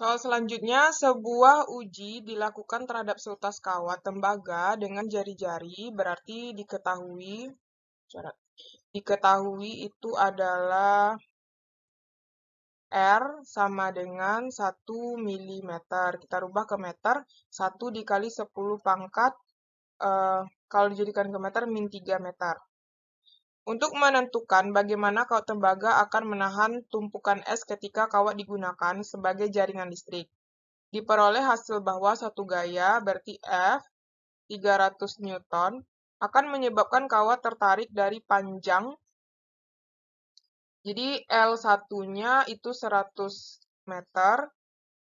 Soal selanjutnya, sebuah uji dilakukan terhadap seutas kawat tembaga dengan jari-jari berarti diketahui diketahui itu adalah R sama dengan 1 mm. Kita rubah ke meter, 1 dikali 10 pangkat, eh, kalau dijadikan ke meter, min 3 meter untuk menentukan bagaimana kawat tembaga akan menahan tumpukan es ketika kawat digunakan sebagai jaringan listrik. Diperoleh hasil bahwa satu gaya berarti F 300 Newton akan menyebabkan kawat tertarik dari panjang. Jadi L1-nya itu 100 meter,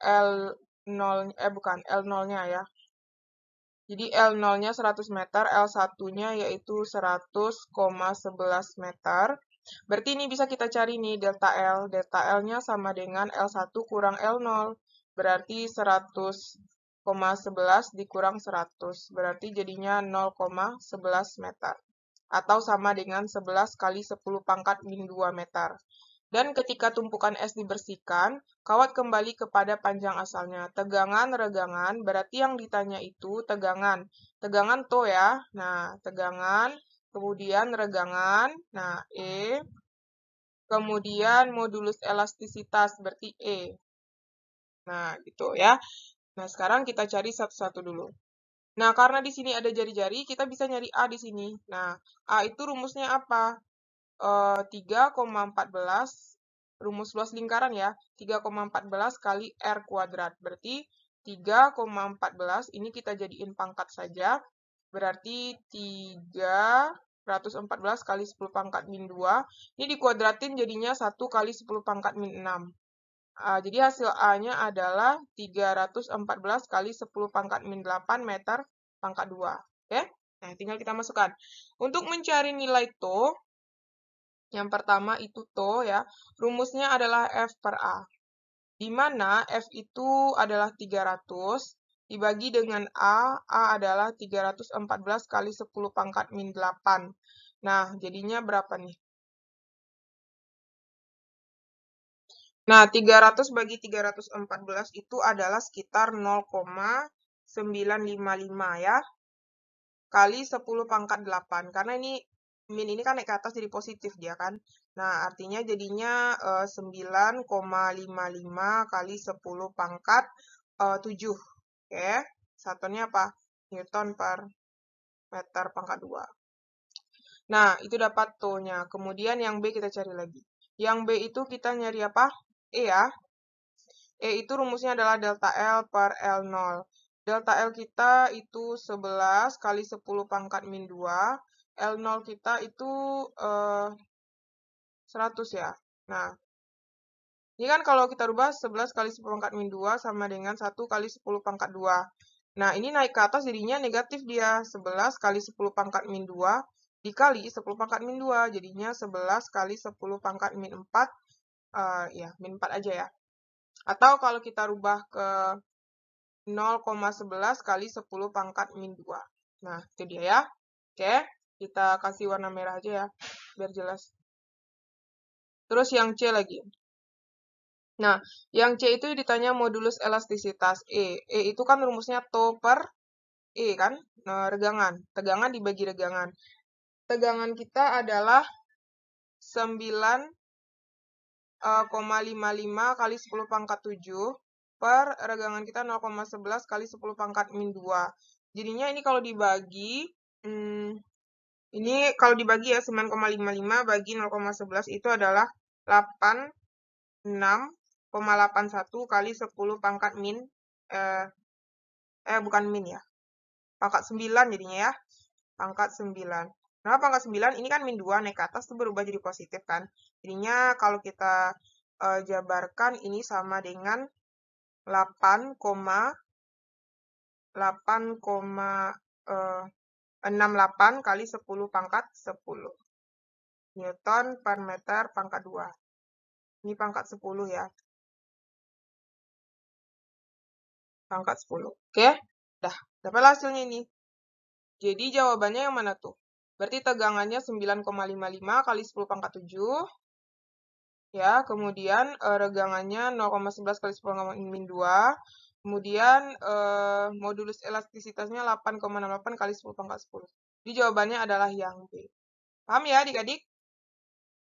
L0 eh bukan L0-nya ya. Jadi L0-nya 100 meter, L1-nya yaitu 100,11 meter. Berarti ini bisa kita cari nih delta L. Delta L-nya sama dengan L1 kurang L0. Berarti 100,11 dikurang 100. Berarti jadinya 0,11 meter. Atau sama dengan 11 kali 10 pangkat min 2 meter. Dan ketika tumpukan es dibersihkan, kawat kembali kepada panjang asalnya. Tegangan, regangan, berarti yang ditanya itu tegangan. Tegangan to ya. Nah, tegangan, kemudian regangan, nah E. Kemudian modulus elastisitas, berarti E. Nah, gitu ya. Nah, sekarang kita cari satu-satu dulu. Nah, karena di sini ada jari-jari, kita bisa nyari A di sini. Nah, A itu rumusnya apa? 3,14 eh, rumus luas lingkaran ya. 3,14 kali R kuadrat. Berarti 3,14 ini kita jadiin pangkat saja. Berarti 314 kali 10 pangkat min 2. Ini dikuadratin jadinya 1 kali 10 pangkat min 6. Uh, ah, jadi hasil A-nya adalah 314 kali 10 pangkat min 8 meter pangkat 2. Oke? Okay? Nah, tinggal kita masukkan. Untuk mencari nilai to, yang pertama itu TO ya. Rumusnya adalah F per A. Di mana F itu adalah 300 dibagi dengan A. A adalah 314 kali 10 pangkat min 8. Nah, jadinya berapa nih? Nah, 300 bagi 314 itu adalah sekitar 0,955 ya. Kali 10 pangkat 8. Karena ini min ini kan naik ke atas jadi positif dia kan. Nah, artinya jadinya 9,55 eh, kali 10 pangkat 7. Eh, Oke, satunya apa? Newton per meter pangkat 2. Nah, itu dapat Tonya. Kemudian yang B kita cari lagi. Yang B itu kita nyari apa? E ya. E itu rumusnya adalah delta L per L0. Delta L kita itu 11 kali 10 pangkat min 2 L0 kita itu uh, eh, 100 ya. Nah, ini kan kalau kita rubah 11 kali 10 pangkat min 2 sama dengan 1 kali 10 pangkat 2. Nah, ini naik ke atas jadinya negatif dia. 11 kali 10 pangkat min 2 dikali 10 pangkat min 2. Jadinya 11 kali 10 pangkat min 4. Uh, eh, ya, min 4 aja ya. Atau kalau kita rubah ke 0,11 kali 10 pangkat min 2. Nah, itu dia ya. Oke kita kasih warna merah aja ya biar jelas terus yang C lagi nah yang C itu ditanya modulus elastisitas E E itu kan rumusnya to per E kan nah, regangan tegangan dibagi regangan tegangan kita adalah 9,55 eh, kali 10 pangkat 7 per regangan kita 0,11 kali 10 pangkat min 2. Jadinya ini kalau dibagi, hmm, ini kalau dibagi ya 9,55 bagi 0,11 itu adalah 86,81 kali 10 pangkat min eh, eh bukan min ya. Pangkat 9 jadinya ya. Pangkat 9. Nah, pangkat 9 ini kan min 2 naik ke atas tuh berubah jadi positif kan. Jadinya kalau kita eh, jabarkan ini sama dengan 8, 8, eh, 68 kali 10 pangkat 10 Newton per meter pangkat 2 ini pangkat 10 ya pangkat 10 oke dah dapat hasilnya ini jadi jawabannya yang mana tuh berarti tegangannya 9,55 kali 10 pangkat 7 ya kemudian eh, regangannya 0,11 kali 10 pangkat min 2 Kemudian eh, modulus elastisitasnya 8,68 kali 10 pangkat 10. Jadi jawabannya adalah yang B. Paham ya adik-adik?